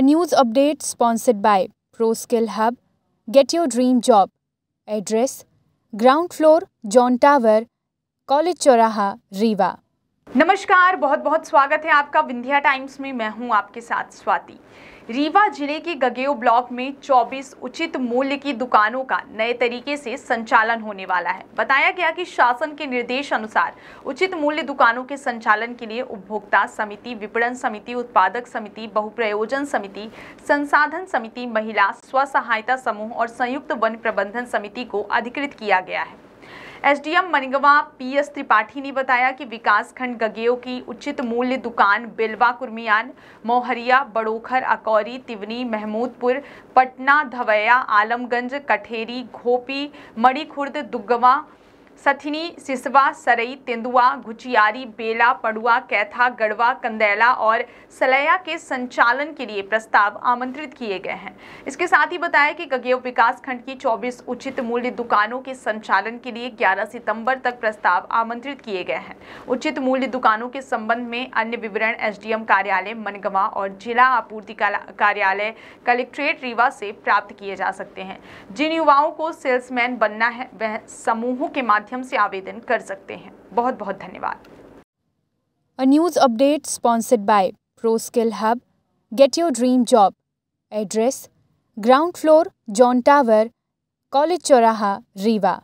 A news update sponsored by ProSkill Hub. Get your dream job. Address Ground floor, John Tower, College Choraha, Riva. नमस्कार बहुत बहुत स्वागत है आपका Vindhya times में मैं हूं आपके साथ स्वाति रीवा जिले के गगेव ब्लॉक में 24 उचित मूल्य की दुकानों का नए तरीके से संचालन होने वाला है बताया गया कि शासन के निर्देश अनुसार उचित मूल्य दुकानों के संचालन के लिए उपभोक्ता समिति विपणन समिति उत्पादक समिति बहुप्रयोजन समिति संसाधन समिति महिला स्व सहायता समूह और संयुक्त वन प्रबंधन समिति को अधिकृत किया गया है एसडीएम मनिगवा पीएस त्रिपाठी ने बताया कि विकास खंड गगेओ की उचित मूल्य दुकान बिलवा कुर्मियान मोहरिया बड़ोखर अकौरी तिवनी महमूदपुर पटना धवैया आलमगंज कठेरी घोपी मणिखुर्द दुग्गवा सथिनी सिसवा सरई तेंदुआ घुचियारी बेला पड़ुआ कैथा गढ़वा कंदैला और सलैया के संचालन के लिए प्रस्ताव आमंत्रित किए गए हैं इसके साथ ही बताया कि गगेव खंड की 24 उचित मूल्य दुकानों के संचालन के लिए 11 सितंबर तक प्रस्ताव आमंत्रित किए गए हैं उचित मूल्य दुकानों के संबंध में अन्य विवरण एस कार्यालय मनगवा और जिला आपूर्ति कार्यालय कलेक्ट्रेट रीवा से प्राप्त किए जा सकते हैं जिन युवाओं को सेल्समैन बनना है वह समूहों के माध्यम माध्यम से आवेदन कर सकते हैं बहुत बहुत धन्यवाद a news update sponsored by pro skill hub get your dream job address ground floor John tower college चौराहा रीवा